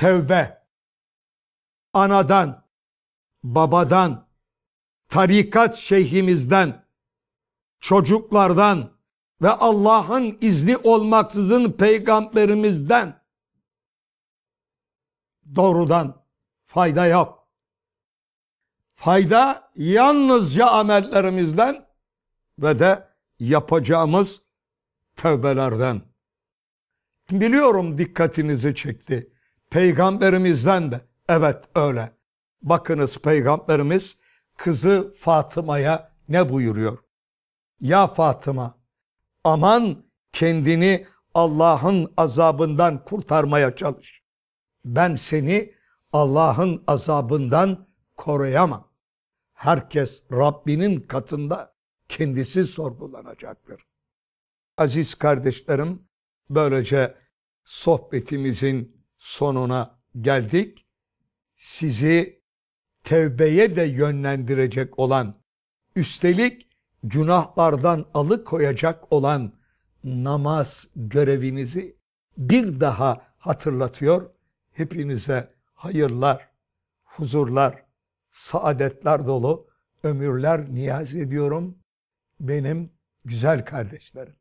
tevbe, anadan, babadan, tarikat şeyhimizden, çocuklardan ve Allah'ın izni olmaksızın peygamberimizden doğrudan fayda yok. Fayda yalnızca amellerimizden ve de yapacağımız tövbelerden. Biliyorum dikkatinizi çekti. Peygamberimizden de evet öyle. Bakınız peygamberimiz kızı Fatıma'ya ne buyuruyor? Ya Fatıma aman kendini Allah'ın azabından kurtarmaya çalış. Ben seni Allah'ın azabından koruyamam. Herkes Rabbinin katında kendisi sorgulanacaktır. Aziz kardeşlerim, böylece sohbetimizin sonuna geldik. Sizi tevbeye de yönlendirecek olan, üstelik günahlardan alıkoyacak olan namaz görevinizi bir daha hatırlatıyor. Hepinize hayırlar, huzurlar, saadetler dolu ömürler niyaz ediyorum benim güzel kardeşlerim.